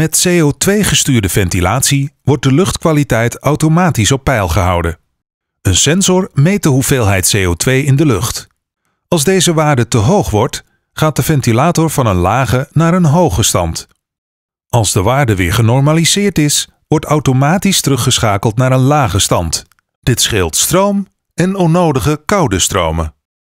Met CO2-gestuurde ventilatie wordt de luchtkwaliteit automatisch op peil gehouden. Een sensor meet de hoeveelheid CO2 in de lucht. Als deze waarde te hoog wordt, gaat de ventilator van een lage naar een hoge stand. Als de waarde weer genormaliseerd is, wordt automatisch teruggeschakeld naar een lage stand. Dit scheelt stroom en onnodige koude stromen.